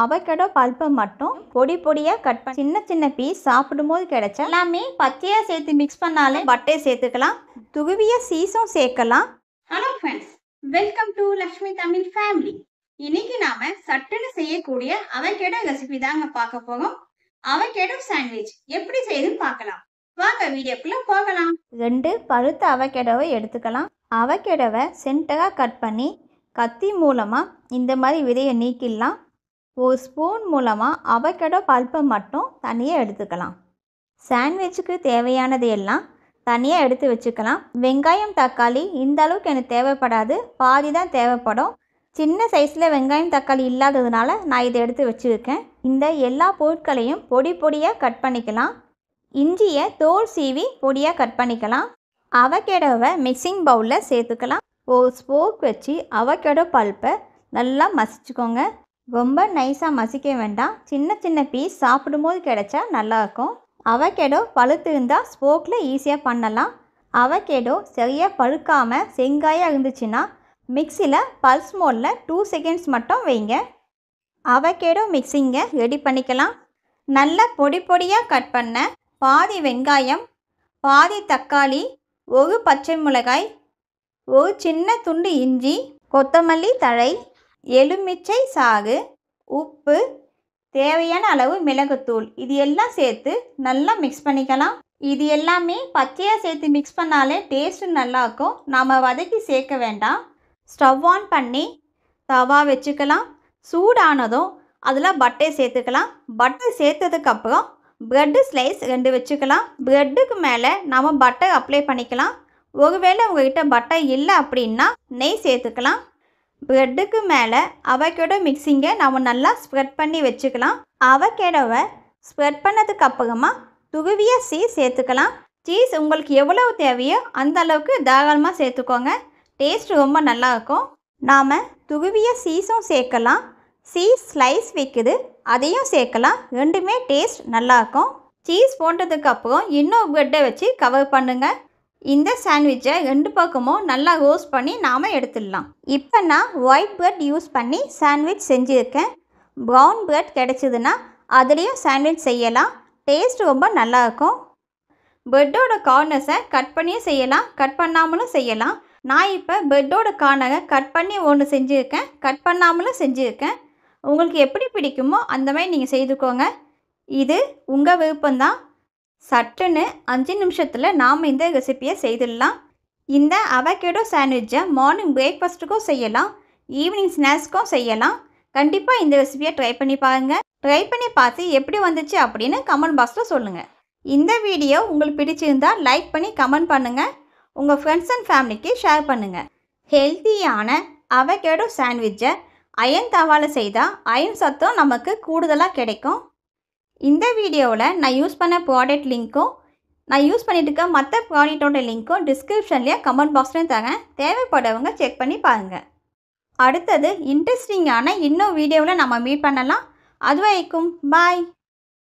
avocado பல்ப்பை மட்டும் பொடி பொடியாக கட் பண்ணி சின்ன சின்ன பீஸ் சாப்பிடும்போது கிடைச்சா எல்லாமே பச்சையாக சேர்த்து மிக்ஸ் பண்ணாலே பட்டையை சேர்த்துக்கலாம் துகுவிய சீஸும் சேர்க்கலாம் hello friends welcome to Lakshmi Tamil family இன்னைக்கு நாம சட்டுன்னு செய்யக்கூடிய அவகேடோ ரெசிபி தாங்க பார்க்க போகும் அவகேடோ சாண்ட்விச் எப்படி செய்யுதுன்னு பார்க்கலாம் வாங்க வீடியோக்குள்ள போகலாம் ரெண்டு பழுத்த அவகேடோவை எடுத்துக்கலாம் அவகேடோவை சென்டராக கட் பண்ணி கத்தி மூலமாக இந்த மாதிரி விதையை நீக்கிடலாம் ஒரு ஸ்பூன் மூலமாக அவக்கடோ பல்ப்பை மட்டும் தனியாக எடுத்துக்கலாம் சாண்ட்விச்சுக்கு தேவையானது எல்லாம் தனியாக எடுத்து வச்சுக்கலாம் வெங்காயம் தக்காளி இந்த அளவுக்கு எனக்கு தேவைப்படாது பாதி தான் தேவைப்படும் சின்ன சைஸில் வெங்காயம் தக்காளி இல்லாததுனால நான் இதை எடுத்து வச்சுருக்கேன் இந்த எல்லா பொருட்களையும் பொடி பொடியாக கட் பண்ணிக்கலாம் இஞ்சியை தோல் சீவி பொடியாக கட் பண்ணிக்கலாம் அவக்கெடவை மிக்சிங் பவுலில் சேர்த்துக்கலாம் ஒரு ஸ்போக் வச்சு அவக்கெடோ பல்ப்பை நல்லா மசிச்சுக்கோங்க ரொம்ப நைஸாக மசிக்க வேண்டாம் சின்ன சின்ன பீஸ் சாப்பிடும்போது கிடைச்சா நல்லாயிருக்கும் அவகேடோ பழுத்து இருந்தால் ஸ்போக்கில் ஈஸியாக பண்ணலாம் அவகேடோ சரியாக பழுக்காமல் செங்காயாக இருந்துச்சுன்னா மிக்சியில் பல்ஸ் மோடில் டூ செகண்ட்ஸ் மட்டும் வைங்க அவகேடோ மிக்சிங்கை ரெடி பண்ணிக்கலாம் நல்லா பொடி பொடியாக கட் பண்ண பாதி வெங்காயம் பாதி தக்காளி ஒரு பச்சை மிளகாய் ஒரு சின்ன துண்டு இஞ்சி கொத்தமல்லி தழை எலுமிச்சை சாகு உப்பு தேவையான அளவு மிளகுத்தூள் இது எல்லாம் சேர்த்து நல்லா மிக்ஸ் பண்ணிக்கலாம் இது எல்லாமே பச்சையாக சேர்த்து மிக்ஸ் பண்ணாலே டேஸ்ட்டு நல்லாயிருக்கும் நாம் வதக்கி சேர்க்க வேண்டாம் ஸ்டவ் ஆன் பண்ணி தவா வச்சுக்கலாம் சூடானதும் அதில் பட்டை சேர்த்துக்கலாம் பட்டை சேர்த்ததுக்கப்புறம் ப்ரெட்டு ஸ்லைஸ் ரெண்டு வச்சுக்கலாம் ப்ரெட்டுக்கு மேலே நாம் பட்டை அப்ளை பண்ணிக்கலாம் ஒருவேளை உங்கள்கிட்ட பட்டை இல்லை அப்படின்னா நெய் சேர்த்துக்கலாம் ப்ரெட்டுக்கு மேலே அவக்கேடோ மிக்சிங்கை நம்ம நல்லா ஸ்ப்ரெட் பண்ணி வச்சுக்கலாம் அவக்கேடோவை ஸ்ப்ரெட் பண்ணதுக்கு அப்புறமா துருவிய சீஸ் சேர்த்துக்கலாம் சீஸ் உங்களுக்கு எவ்வளவு தேவையோ அந்த அளவுக்கு தாராளமாக சேர்த்துக்கோங்க டேஸ்ட் ரொம்ப நல்லாயிருக்கும் நாம் துருவிய சீஸும் சேர்க்கலாம் சீஸ் ஸ்லைஸ் விற்குது அதையும் சேர்க்கலாம் ரெண்டுமே டேஸ்ட் நல்லாயிருக்கும் சீஸ் போட்டதுக்கப்புறம் இன்னும் ப்ரெட்டை வச்சு கவர் பண்ணுங்கள் இந்த சாண்ட்விட்சை ரெண்டு பக்கமும் நல்லா ரோஸ்ட் பண்ணி நாம் எடுத்துடலாம் இப்போ நான் ஒயிட் பிரெட் யூஸ் பண்ணி சாண்ட்விச் செஞ்சுருக்கேன் ப்ரௌன் பிரெட் கிடச்சிதுன்னா அதுலேயும் சாண்ட்விச் செய்யலாம் டேஸ்ட் ரொம்ப நல்லாயிருக்கும் பெட்டோட கார்னர்ஸை கட் பண்ணியும் செய்யலாம் கட் பண்ணாமலும் செய்யலாம் நான் இப்போ பெட்டோட கார்னரை கட் பண்ணி ஒன்று செஞ்சுருக்கேன் கட் பண்ணாமலும் செஞ்சுருக்கேன் உங்களுக்கு எப்படி பிடிக்குமோ அந்த மாதிரி நீங்கள் செய்துக்கோங்க இது உங்கள் விருப்பம்தான் சட்டுன்னு அஞ்சு நிமிஷத்தில் நாம் இந்த ரெசிப்பியை செய்துடலாம் இந்த அவகேடோ சாண்ட்விட்சை மார்னிங் பிரேக்ஃபாஸ்ட்டுக்கும் செய்யலாம் ஈவினிங் ஸ்நாக்ஸ்க்கும் செய்யலாம் கண்டிப்பாக இந்த ரெசிபியை ட்ரை பண்ணி பாருங்கள் ட்ரை பண்ணி பார்த்து எப்படி வந்துச்சு அப்படின்னு கமெண்ட் பாக்ஸில் சொல்லுங்கள் இந்த வீடியோ உங்களுக்கு பிடிச்சிருந்தால் லைக் பண்ணி கமெண்ட் பண்ணுங்கள் உங்கள் ஃப்ரெண்ட்ஸ் அண்ட் ஃபேமிலிக்கு ஷேர் பண்ணுங்கள் ஹெல்த்தியான அவகேடோ சாண்ட்விட்சை அயன் தவாலை செய்தால் அயன் சத்தம் நமக்கு கூடுதலாக கிடைக்கும் இந்த வீடியோவில் நான் யூஸ் பண்ண ப்ராடக்ட் லிங்க்கும் நான் யூஸ் பண்ணிட்டு இருக்க மற்ற ப்ராடக்டோட லிங்க்கும் டிஸ்கிரிப்ஷன்லேயே கமெண்ட் பாக்ஸ்லையும் தரேன் தேவைப்படவங்க செக் பண்ணி பாருங்கள் அடுத்தது இன்ட்ரெஸ்டிங்கான இன்னும் வீடியோவில் நம்ம மீட் பண்ணலாம் அது வரைக்கும் பாய்